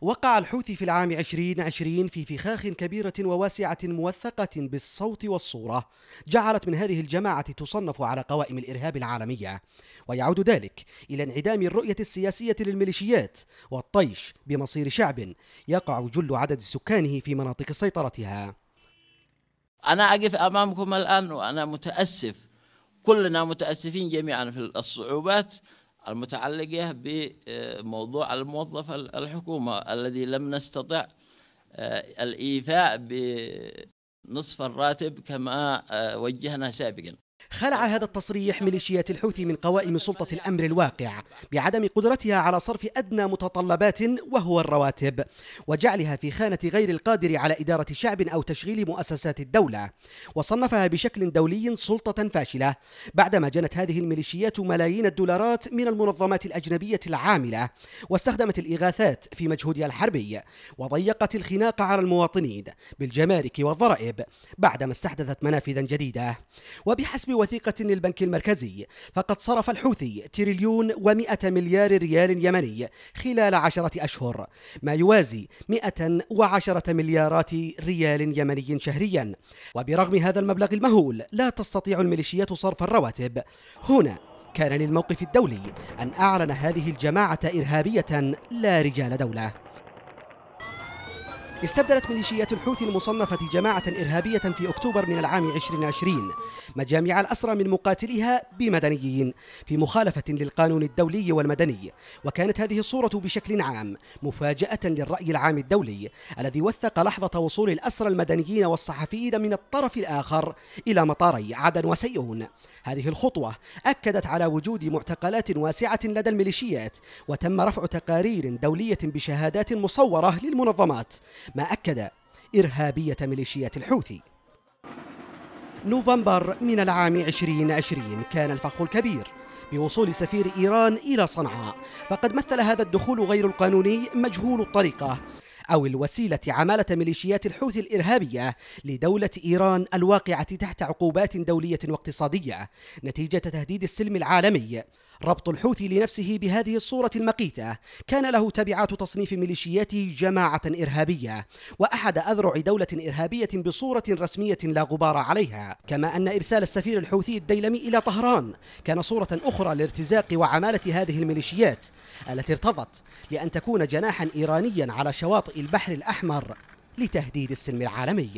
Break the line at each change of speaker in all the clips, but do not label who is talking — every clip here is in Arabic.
وقع الحوثي في العام 2020 في فخاخ كبيرة وواسعة موثقة بالصوت والصورة جعلت من هذه الجماعة تصنف على قوائم الإرهاب العالمية ويعود ذلك إلى انعدام الرؤية السياسية للميليشيات والطيش بمصير شعب يقع جل عدد سكانه في مناطق سيطرتها أنا أقف أمامكم الآن وأنا متأسف كلنا متأسفين جميعا في الصعوبات المتعلقة بموضوع الموظف الحكومة الذي لم نستطع آه، الإيفاء بنصف الراتب كما آه، وجهنا سابقا خلع هذا التصريح ميليشيات الحوثي من قوائم سلطة الأمر الواقع بعدم قدرتها على صرف أدنى متطلبات وهو الرواتب وجعلها في خانة غير القادر على إدارة شعب أو تشغيل مؤسسات الدولة وصنفها بشكل دولي سلطة فاشلة بعدما جنت هذه الميليشيات ملايين الدولارات من المنظمات الأجنبية العاملة واستخدمت الإغاثات في مجهودها الحربي وضيقت الخناق على المواطنين بالجمارك والضرائب بعدما استحدثت منافذا جديدة وبحسب بحسب وثيقة للبنك المركزي فقد صرف الحوثي تريليون و100 مليار ريال يمني خلال عشرة أشهر ما يوازي 110 مليارات ريال يمني شهريا وبرغم هذا المبلغ المهول لا تستطيع الميليشيات صرف الرواتب هنا كان للموقف الدولي أن أعلن هذه الجماعة إرهابية لا رجال دولة استبدلت ميليشيات الحوثي المصنفة جماعة إرهابية في أكتوبر من العام 2020 مجاميع الأسرى من مقاتليها بمدنيين في مخالفة للقانون الدولي والمدني وكانت هذه الصورة بشكل عام مفاجأة للرأي العام الدولي الذي وثق لحظة وصول الأسرى المدنيين والصحفيين من الطرف الآخر إلى مطاري عدن وسيئون هذه الخطوة أكدت على وجود معتقلات واسعة لدى الميليشيات وتم رفع تقارير دولية بشهادات مصورة للمنظمات ما أكد إرهابية ميليشيات الحوثي نوفمبر من العام 2020 كان الفخ الكبير بوصول سفير إيران إلى صنعاء فقد مثل هذا الدخول غير القانوني مجهول الطريقة أو الوسيلة عمالة ميليشيات الحوثي الإرهابية لدولة إيران الواقعة تحت عقوبات دولية واقتصادية نتيجة تهديد السلم العالمي ربط الحوثي لنفسه بهذه الصورة المقيتة كان له تبعات تصنيف ميليشياته جماعة إرهابية وأحد أذرع دولة إرهابية بصورة رسمية لا غبار عليها كما أن إرسال السفير الحوثي الديلمي إلى طهران كان صورة أخرى لارتزاق وعمالة هذه الميليشيات التي ارتضت لأن تكون جناحا إيرانيا على شواطئ البحر الأحمر لتهديد السلم العالمي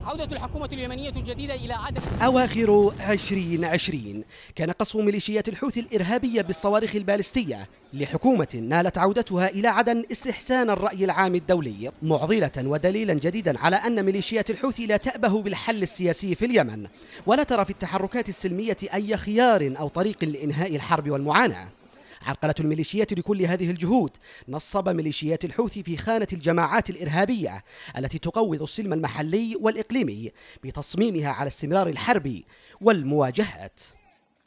عودة الحكومة اليمنية الجديدة إلى عدد أواخر 2020 كان قصف ميليشيات الحوثي الإرهابية بالصواريخ البالستية لحكومة نالت عودتها إلى عدن استحسان الرأي العام الدولي معضلة ودليلا جديدا على أن ميليشيات الحوثي لا تأبه بالحل السياسي في اليمن ولا ترى في التحركات السلمية أي خيار أو طريق لإنهاء الحرب والمعاناة عرقلة الميليشيات لكل هذه الجهود نصب ميليشيات الحوثي في خانة الجماعات الإرهابية التي تقوض السلم المحلي والإقليمي بتصميمها على استمرار الحرب والمواجهات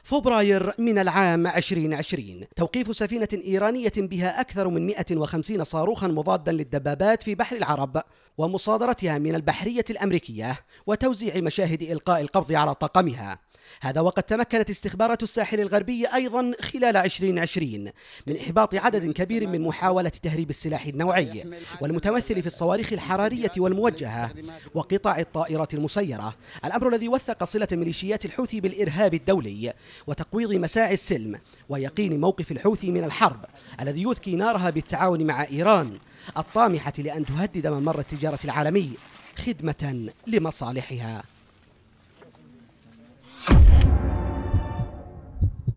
فبراير من العام 2020 توقيف سفينة إيرانية بها أكثر من 150 صاروخا مضادا للدبابات في بحر العرب ومصادرتها من البحرية الأمريكية وتوزيع مشاهد إلقاء القبض على طاقمها هذا وقد تمكنت استخبارات الساحل الغربي أيضا خلال 2020 من إحباط عدد كبير من محاولة تهريب السلاح النوعي والمتمثل في الصواريخ الحرارية والموجهة وقطع الطائرات المسيرة الأمر الذي وثق صلة ميليشيات الحوثي بالإرهاب الدولي وتقويض مساعي السلم ويقين موقف الحوثي من الحرب الذي يذكي نارها بالتعاون مع إيران الطامحة لأن تهدد ممر التجارة العالمي خدمة لمصالحها